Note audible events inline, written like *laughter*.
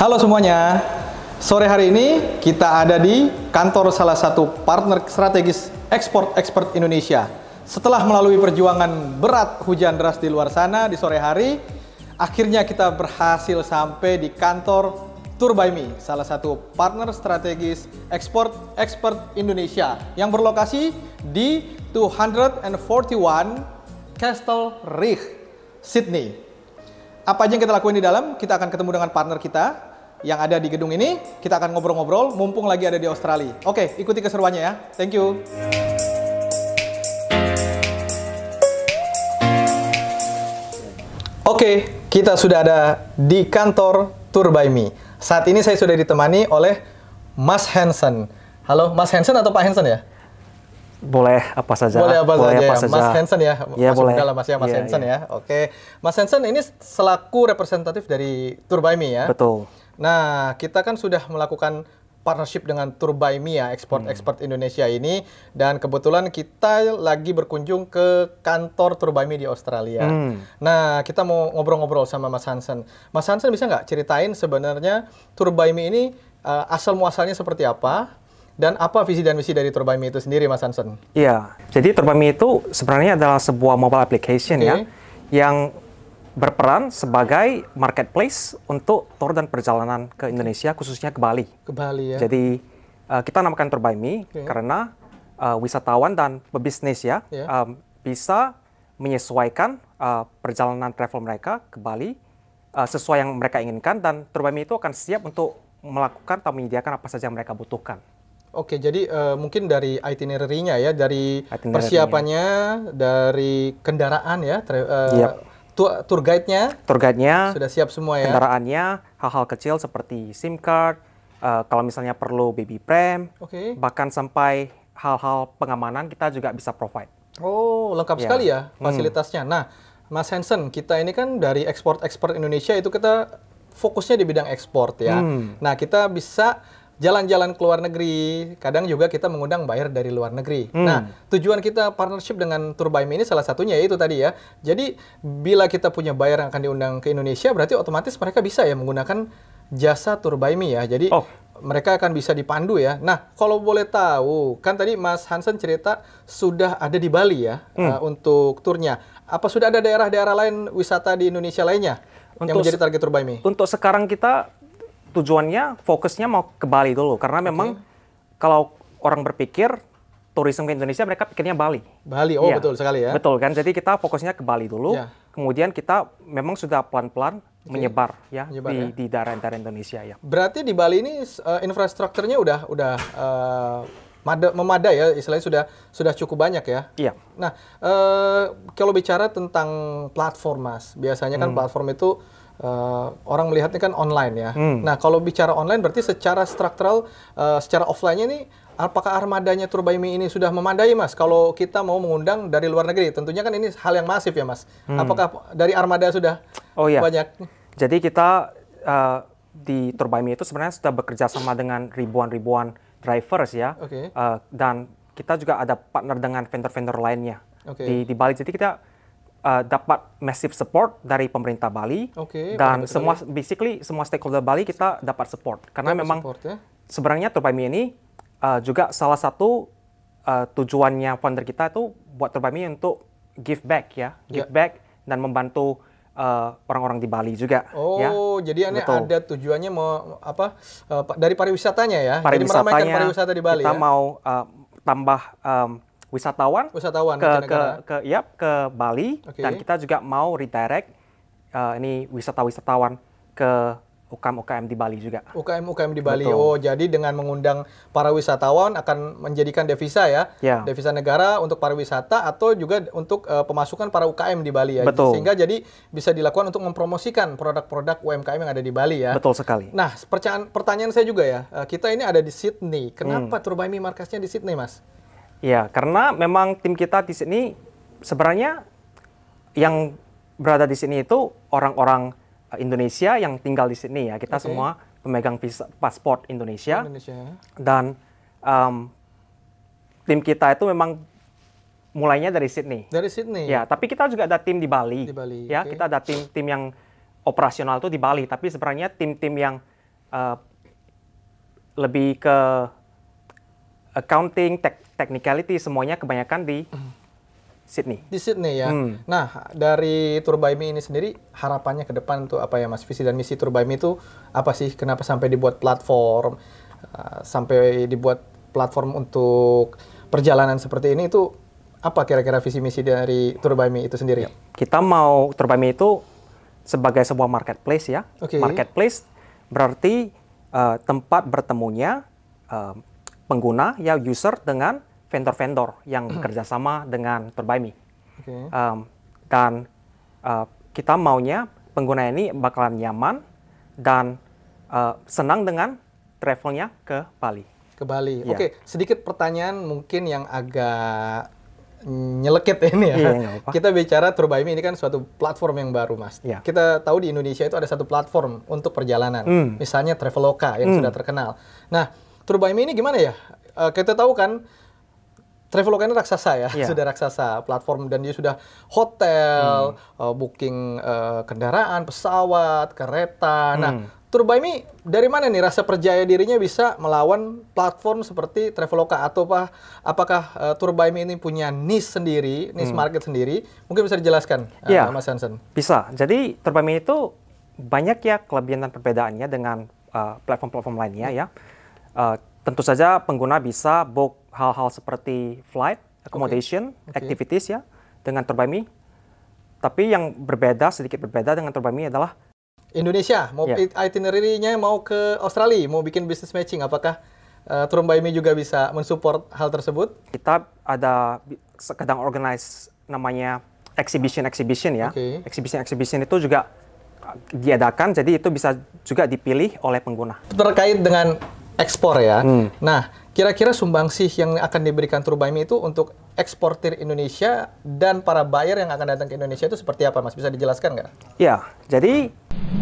Halo semuanya, sore hari ini kita ada di kantor salah satu partner strategis ekspor ekspor Indonesia. Setelah melalui perjuangan berat hujan deras di luar sana di sore hari, akhirnya kita berhasil sampai di kantor Me, salah satu partner strategis ekspor ekspor Indonesia yang berlokasi di 241 Castle Rich, Sydney. Apa aja yang kita lakuin di dalam? Kita akan ketemu dengan partner kita, yang ada di gedung ini. Kita akan ngobrol-ngobrol, mumpung lagi ada di Australia. Oke, ikuti keseruannya ya. Thank you. Oke, kita sudah ada di kantor Tour by Me. Saat ini saya sudah ditemani oleh Mas Hansen. Halo, Mas Hansen atau Pak Hansen ya? boleh apa saja boleh apa boleh saja apa ya. saja Mas Hansen ya, ya boleh. dalam Mas ya Mas ya, Hansen ya. ya oke Mas Hansen ini selaku representatif dari Turbaimi ya betul Nah, kita kan sudah melakukan partnership dengan Turbaimia ya, ekspor hmm. Indonesia ini dan kebetulan kita lagi berkunjung ke kantor Turbaimia di Australia. Hmm. Nah, kita mau ngobrol-ngobrol sama Mas Hansen. Mas Hansen bisa nggak ceritain sebenarnya Turbaimia ini uh, asal muasalnya seperti apa? Dan apa visi dan misi dari Turbami itu sendiri, Mas Hansen? Iya, jadi Turbami itu sebenarnya adalah sebuah mobile application okay. ya, yang berperan sebagai marketplace untuk tour dan perjalanan ke Indonesia khususnya ke Bali. Ke Bali ya. Jadi uh, kita namakan Tour by Me okay. karena uh, wisatawan dan pebisnis ya yeah. Ya. um, bisa menyesuaikan uh, perjalanan travel mereka ke Bali uh, sesuai yang mereka inginkan dan Tour by Me itu akan siap untuk melakukan atau menyediakan apa saja yang mereka butuhkan. Oke, jadi uh, mungkin dari itinerary-nya ya, dari persiapannya, dari kendaraan ya, tra- uh, yep. Iya tour, guide-nya. Tour guide-nya. Sudah siap semua ya. Kendaraannya, hal-hal kecil seperti SIM card, uh, kalau misalnya perlu baby pram, okay. bahkan sampai hal-hal pengamanan kita juga bisa provide. Oh, lengkap yeah. sekali ya hmm. fasilitasnya. Hmm. Nah, Mas Hansen, kita ini kan dari ekspor-ekspor Indonesia itu kita fokusnya di bidang ekspor ya. Hmm. Nah, kita bisa jalan-jalan ke luar negeri. Kadang juga kita mengundang buyer dari luar negeri. Hmm. Nah, tujuan kita partnership dengan Turbaim ini salah satunya yaitu tadi ya. Jadi bila kita punya buyer yang akan diundang ke Indonesia, berarti otomatis mereka bisa ya menggunakan jasa Turbaimi ya. Jadi oh. mereka akan bisa dipandu ya. Nah, kalau boleh tahu, kan tadi Mas Hansen cerita sudah ada di Bali ya hmm. uh, untuk turnya. Apa sudah ada daerah-daerah lain wisata di Indonesia lainnya untuk, yang menjadi target Turbaimi? Untuk sekarang kita tujuannya fokusnya mau ke Bali dulu karena memang kalau orang berpikir turisme ke Indonesia mereka pikirnya Bali. Bali, oh ya. betul sekali ya. Betul kan, jadi kita fokusnya ke Bali dulu, ya. kemudian kita memang sudah pelan-pelan okay. menyebar ya menyebar, di ya. daerah-daerah Indonesia ya. Berarti di Bali ini uh, infrastrukturnya udah udah uh, memadai ya, istilahnya sudah sudah cukup banyak ya. Iya. Nah, uh, kalau bicara tentang platform mas, biasanya kan hmm. platform itu uh, orang melihatnya kan online ya. Hmm. Nah, kalau bicara online berarti secara struktural, uh, eh, secara offline-nya ini apakah armadanya Turbaimi ini sudah memadai, Mas? Kalau kita mau mengundang dari luar negeri, tentunya kan ini hal yang masif ya, Mas. Hmm. Apakah dari armada sudah oh, iya. banyak? Jadi kita uh, di Turbaimi itu sebenarnya sudah bekerja sama dengan ribuan-ribuan drivers ya. Okay. Uh, dan kita juga ada partner dengan vendor-vendor lainnya okay. di di Bali. Jadi kita uh, dapat massive support dari pemerintah Bali okay, dan semua basically semua stakeholder Bali kita dapat support karena dapat memang support, ya? sebenarnya Turbami ini uh, juga salah satu uh, tujuannya founder kita itu buat Turbami untuk give back ya, ya. give yeah. back dan membantu uh, orang-orang uh, di Bali juga. Ya. Oh, ya. jadi ini Betul. ada tujuannya mau apa uh, dari pariwisatanya ya? Pariwisatanya, jadi meramaikan pariwisata di Bali. Kita ya? mau uh, tambah um, wisatawan, wisatawan ke, ke ke yep, ke Bali okay. dan kita juga mau redirect uh, ini wisata-wisatawan ke UKM-UKM di Bali juga. UKM-UKM di Bali. Betul. Oh, jadi dengan mengundang para wisatawan akan menjadikan devisa ya, yeah. devisa negara untuk pariwisata atau juga untuk uh, pemasukan para UKM di Bali ya. Betul. Sehingga jadi bisa dilakukan untuk mempromosikan produk-produk UMKM yang ada di Bali ya. Betul sekali. Nah, pertanyaan pertanyaan saya juga ya, eh, kita ini ada di Sydney. Kenapa hmm. Turbaimi markasnya di Sydney, Mas? Ya, karena memang tim kita di sini sebenarnya yang berada di sini itu orang-orang eh, Indonesia yang tinggal di sini ya. Kita okay. semua pemegang visa paspor Indonesia. Indonesia. Dan um, tim kita itu memang mulainya dari Sydney. Dari Sydney. Ya, tapi kita juga ada tim di Bali. Di Bali. Ya, okay. kita ada tim-tim yang operasional itu di Bali, tapi sebenarnya tim-tim yang uh, lebih ke accounting, te technicality semuanya kebanyakan di hmm. Sydney. Di Sydney ya. Hmm. Nah, dari Turbaimi ini sendiri harapannya ke depan tuh apa ya Mas? Visi dan misi Turbaimi itu apa sih? Kenapa sampai dibuat platform? Uh, sampai dibuat platform untuk perjalanan seperti ini itu apa kira-kira visi misi dari Turbaimi itu sendiri? Ya, kita mau Turbaimi itu sebagai sebuah marketplace ya. Okay. Marketplace berarti uh, tempat bertemunya uh, pengguna ya user dengan vendor-vendor yang hmm. bekerja sama dengan Turbime. Okay. Um, dan uh, kita maunya pengguna ini bakalan nyaman dan uh, senang dengan travelnya ke Bali. Ke Bali. Yeah. Oke, okay. sedikit pertanyaan mungkin yang agak nyelekit *laughs* ini ya. Iya, kita bicara Turbaimi ini kan suatu platform yang baru, Mas. Yeah. Kita tahu di Indonesia itu ada satu platform untuk perjalanan. Mm. Misalnya Traveloka yang mm. sudah terkenal. Nah, Turbaimi ini gimana ya? Uh, kita tahu kan Traveloka ini raksasa ya, yeah. sudah raksasa platform dan dia sudah hotel, hmm. uh, booking uh, kendaraan, pesawat, kereta. Nah, hmm. Nah, Turbaimi dari mana nih rasa percaya dirinya bisa melawan platform seperti Traveloka atau apa? Apakah uh, Turbaimi ini punya niche sendiri, niche hmm. market sendiri? Mungkin bisa dijelaskan, uh, yeah. Mas Hansen. Bisa. Jadi Turbaimi itu banyak ya kelebihan dan perbedaannya dengan platform-platform uh, platform -platform lainnya ya. Eh, tentu saja pengguna bisa book hal-hal seperti flight, accommodation, okay. Okay. activities ya dengan Turbami. Tapi yang berbeda sedikit berbeda dengan Turbami adalah Indonesia mau yeah. itinerary-nya mau ke Australia, mau bikin business matching apakah uh, eh, Turbami juga bisa mensupport hal tersebut? Kita ada kadang organize namanya exhibition exhibition ya. Okay. Exhibition exhibition itu juga ah, diadakan jadi itu bisa juga dipilih oleh pengguna. Terkait dengan ekspor ya. Hmm. Nah, kira-kira sumbangsih yang akan diberikan Turbaimi itu untuk eksportir Indonesia dan para buyer yang akan datang ke Indonesia itu seperti apa, Mas? Bisa dijelaskan nggak? Ya, jadi